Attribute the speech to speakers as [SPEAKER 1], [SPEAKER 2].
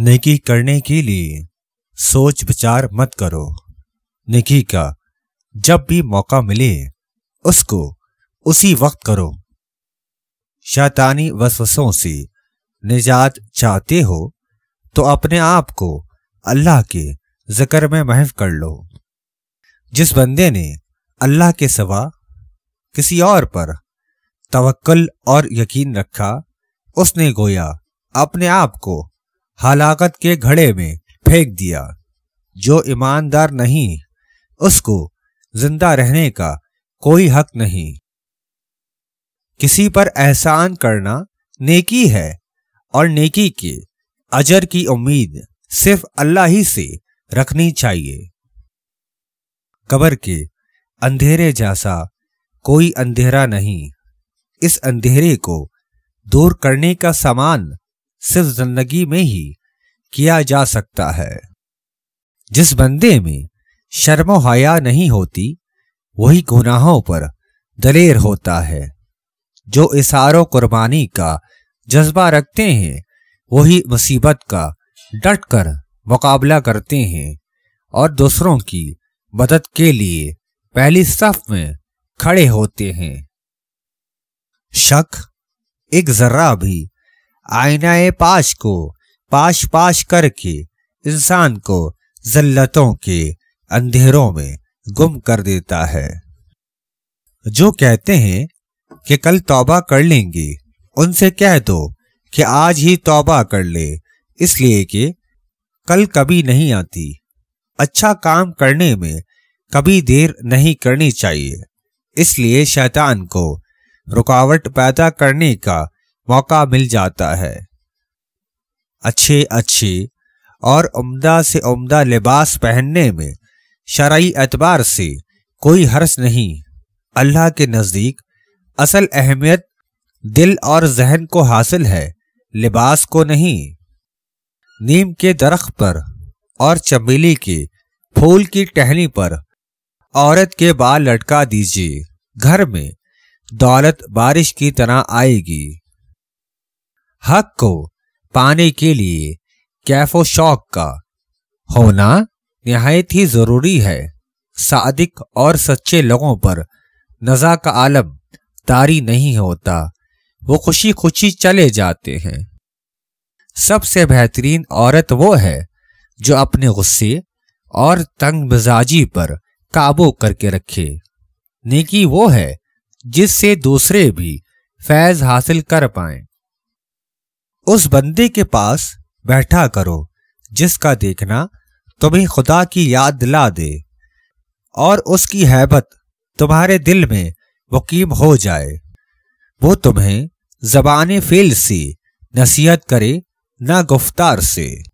[SPEAKER 1] नेकी करने के लिए सोच विचार मत करो नेकी का जब भी मौका मिले उसको उसी वक्त करो शैतानी वसवसों से निजात चाहते हो तो अपने आप को अल्लाह के जिक्र में महव कर लो जिस बंदे ने अल्लाह के सवा किसी और पर तवक्ल और यकीन रखा उसने गोया अपने आप को हलाकत के घड़े में फेंक दिया जो ईमानदार नहीं उसको जिंदा रहने का कोई हक नहीं किसी पर एहसान करना नेकी है और नेकी के अजर की उम्मीद सिर्फ अल्लाह ही से रखनी चाहिए कबर के अंधेरे जैसा कोई अंधेरा नहीं इस अंधेरे को दूर करने का सामान सिर्फ जिंदगी में ही किया जा सकता है जिस बंदे में शर्मो हया नहीं होती वही गुनाहों पर दलेर होता है जो इशारों कुर्बानी का जज्बा रखते हैं वही मुसीबत का डट कर मुकाबला करते हैं और दूसरों की मदद के लिए पहली सफ में खड़े होते हैं शक एक जर्रा भी आईना पाश को पाश पाश करके इंसान को जल्लतों के अंधेरों में गुम कर देता है जो कहते हैं कि कल तौबा कर लेंगे उनसे कह दो कि आज ही तौबा कर ले इसलिए कि कल कभी नहीं आती अच्छा काम करने में कभी देर नहीं करनी चाहिए इसलिए शैतान को रुकावट पैदा करने का मौका मिल जाता है अच्छे अच्छे और उम्दा से उम्दा लिबास पहनने में शरय एतबार से कोई हर्ष नहीं अल्लाह के नज़दीक असल अहमियत दिल और जहन को हासिल है लिबास को नहीं नीम के दरख्त पर और चमेली के फूल की टहनी पर औरत के बाल लटका दीजिए घर में दौलत बारिश की तरह आएगी हक को पाने के लिए कैफो शौक का होना नहायत ही जरूरी है सादिक और सच्चे लोगों पर नज़ा का आलम तारी नहीं होता वो खुशी खुशी चले जाते हैं सबसे बेहतरीन औरत वो है जो अपने गुस्से और तंग मिजाजी पर काबू करके रखे नेकी वो है जिससे दूसरे भी फैज हासिल कर पाएं। उस बंदे के पास बैठा करो जिसका देखना तुम्हें खुदा की याद दिला दे और उसकी हैबत तुम्हारे दिल में वकीम हो जाए वो तुम्हें जबान फेल से नसीहत करे ना गुफ्तार से